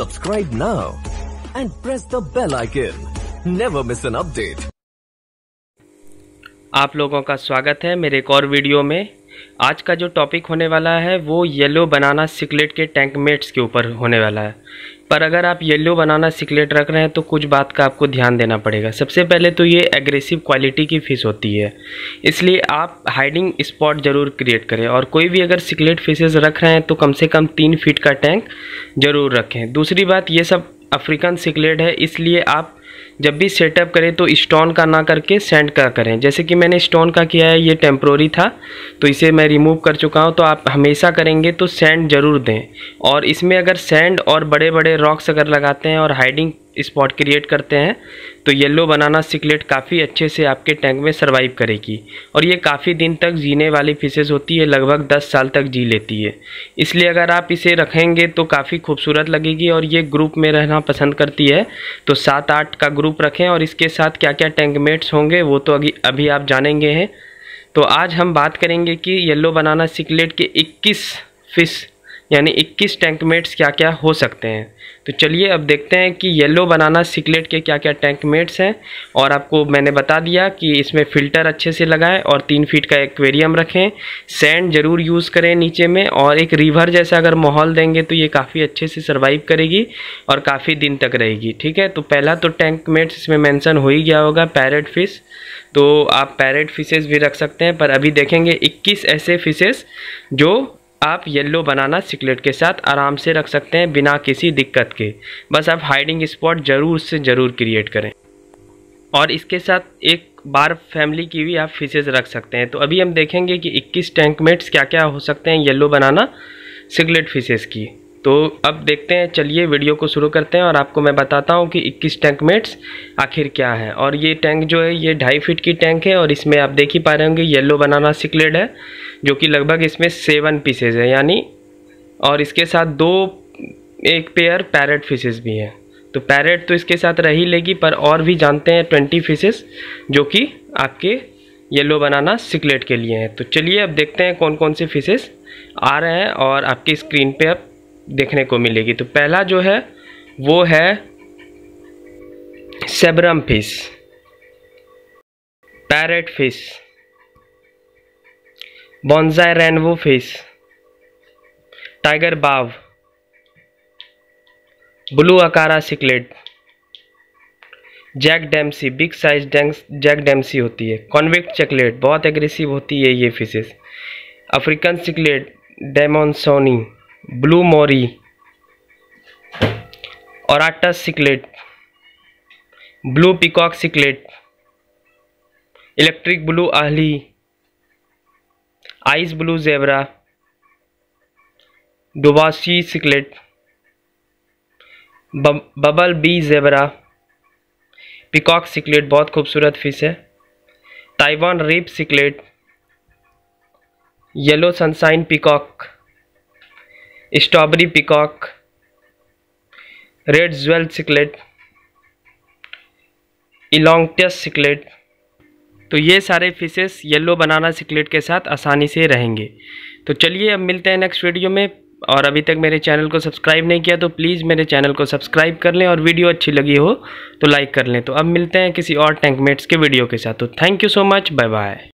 Subscribe now and press the bell icon. Never miss an update. आप लोगों का स्वागत है मेरे एक और वीडियो में आज का जो टॉपिक होने वाला है वो येलो बनाना सिकलेट के टैंक मेट्स के ऊपर होने वाला है पर अगर आप येलो बनाना सिकलेट रख रहे हैं तो कुछ बात का आपको ध्यान देना पड़ेगा सबसे पहले तो ये एग्रेसिव क्वालिटी की फ़िश होती है इसलिए आप हाइडिंग स्पॉट ज़रूर क्रिएट करें और कोई भी अगर सिकलेट फिशेज़ रख रहे हैं तो कम से कम तीन फीट का टैंक ज़रूर रखें दूसरी बात ये सब अफ्रीकन सिकलेट है इसलिए आप जब भी सेटअप करें तो स्टोन का ना करके सेंड का करें जैसे कि मैंने स्टोन का किया है ये टेम्प्रोरी था तो इसे मैं रिमूव कर चुका हूँ तो आप हमेशा करेंगे तो सेंड ज़रूर दें और इसमें अगर सेंड और बड़े बड़े रॉक्स अगर लगाते हैं और हाइडिंग स्पॉट क्रिएट करते हैं तो येलो बनाना सिकलेट काफ़ी अच्छे से आपके टैंक में सर्वाइव करेगी और ये काफ़ी दिन तक जीने वाली फिशेज होती है लगभग 10 साल तक जी लेती है इसलिए अगर आप इसे रखेंगे तो काफ़ी खूबसूरत लगेगी और ये ग्रुप में रहना पसंद करती है तो सात आठ का ग्रुप रखें और इसके साथ क्या क्या टैंकमेट्स होंगे वो तो अभी अभी आप जानेंगे हैं तो आज हम बात करेंगे कि येल्लो बनाना सिकलेट के इक्कीस फिश यानी इक्कीस टैंकमेट्स क्या क्या हो सकते हैं तो चलिए अब देखते हैं कि येलो बनाना सिकलेट के क्या क्या टैंकमेट्स हैं और आपको मैंने बता दिया कि इसमें फ़िल्टर अच्छे से लगाएं और तीन फीट का एक्वेरियम रखें सैंड ज़रूर यूज़ करें नीचे में और एक रिवर जैसा अगर माहौल देंगे तो ये काफ़ी अच्छे से सर्वाइव करेगी और काफ़ी दिन तक रहेगी ठीक है तो पहला तो टैंकमेट्स इसमें मैंसन हो ही गया होगा पैरट फिश तो आप पैरट फिशेज़ भी रख सकते हैं पर अभी देखेंगे इक्कीस ऐसे फिशेज़ जो आप येलो बनाना सिकलेट के साथ आराम से रख सकते हैं बिना किसी दिक्कत के बस आप हाइडिंग स्पॉट ज़रूर से ज़रूर क्रिएट करें और इसके साथ एक बार फैमिली की भी आप फिशेज रख सकते हैं तो अभी हम देखेंगे कि 21 टैंकमेट्स क्या क्या हो सकते हैं येलो बनाना सिकलेट फिशेज की तो अब देखते हैं चलिए वीडियो को शुरू करते हैं और आपको मैं बताता हूँ कि 21 टैंक मेट्स आखिर क्या है और ये टैंक जो है ये ढाई फीट की टैंक है और इसमें आप देख ही पा रहे होंगे येलो बनाना सिकलेड है जो कि लगभग इसमें सेवन पीसेज है यानी और इसके साथ दो एक पेयर पैरट फिशेज भी हैं तो पैरट तो इसके साथ रही लेगी पर और भी जानते हैं ट्वेंटी फिशेज जो कि आपके येलो बनाना सिकलेट के लिए हैं तो चलिए अब देखते हैं कौन कौन से फिशेज आ रहे हैं और आपकी स्क्रीन पर अब देखने को मिलेगी तो पहला जो है वो है severum fish parrot fish bonsai rainbow fish tiger बाव blue acara cichlid jack dempsey big size jack dempsey होती है कॉन्विक्ट चकलेट बहुत एग्रेसिव होती है ये fishes African cichlid demasoni blue moorii aurata cichlid blue peacock cichlid electric blue ahli ice blue zebra duboisi cichlid bumble bee zebra peacock cichlid बहुत खूबसूरत fish है Taiwan reef cichlid yellow sunshine peacock strawberry peacock red jewel सिकलेट इलांगटस cichlid तो ये सारे fishes yellow बनाना सिकलेट के साथ आसानी से रहेंगे तो चलिए अब मिलते हैं नेक्स्ट वीडियो में और अभी तक मेरे चैनल को सब्सक्राइब नहीं किया तो प्लीज़ मेरे चैनल को सब्सक्राइब कर लें और वीडियो अच्छी लगी हो तो लाइक कर लें तो अब मिलते हैं किसी और टैंकमेट्स के वीडियो के साथ तो thank you so much bye bye